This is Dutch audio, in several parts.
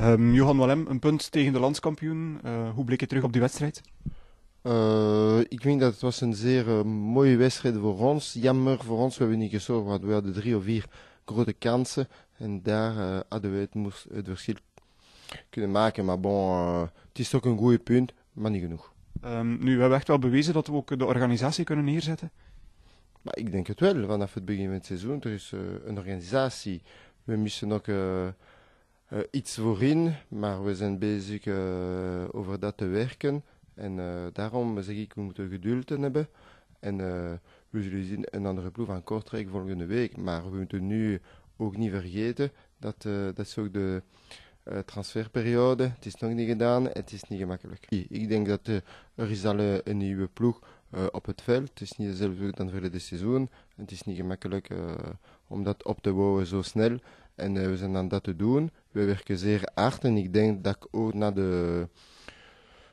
Ehm, Johan Walem, een punt tegen de landskampioen. Eh, hoe bleek je terug op die wedstrijd? Eh, ik vind dat het was een zeer eh, mooie wedstrijd voor ons. Jammer voor ons, we hebben niet gezorgd, want we hadden drie of vier grote kansen. En daar hadden we het, moest, het verschil kunnen maken. Maar bon, het is toch een goede punt, maar niet genoeg. Um, nu, we hebben echt wel bewezen dat we ook de organisatie kunnen neerzetten. Maar ik denk het wel, vanaf het begin van het seizoen. Er is een organisatie. We missen ook eh, iets voorin, maar we zijn bezig eh, over dat te werken. En eh, daarom zeg ik, we moeten geduld hebben. En we zullen zien een andere ploeg van Kortrijk volgende week. Maar we moeten nu ook niet vergeten dat, dat is ook de transferperiode. Het is nog niet gedaan, het is niet gemakkelijk. Ik denk dat er is al een nieuwe ploeg op het veld. Het is niet dezelfde dan verleden de seizoen. Het is niet gemakkelijk om dat op te bouwen zo snel. En we zijn aan dat te doen we werken zeer hard en ik denk dat ik ook na de,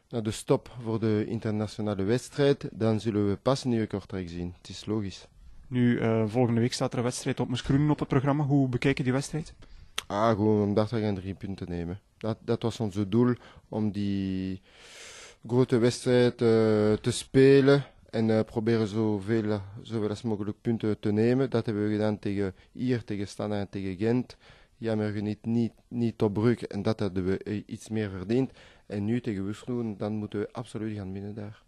na de stop voor de internationale wedstrijd, dan zullen we pas een nieuwe kortrijk zien. Het is logisch. Nu, eh, volgende week staat er een wedstrijd op Moeskroenen op het programma. Hoe bekijken die wedstrijd? Ah, gewoon om we gaan drie punten nemen. Dat, dat was ons doel, om die grote wedstrijd eh, te spelen en uh, proberen zoveel, zoveel als mogelijk punten te nemen. Dat hebben we gedaan tegen hier, tegen Standaard en tegen Gent jammer geniet niet, niet op Brugge en dat hadden we eh, iets meer verdiend. En nu tegen dan moeten we absoluut gaan winnen daar.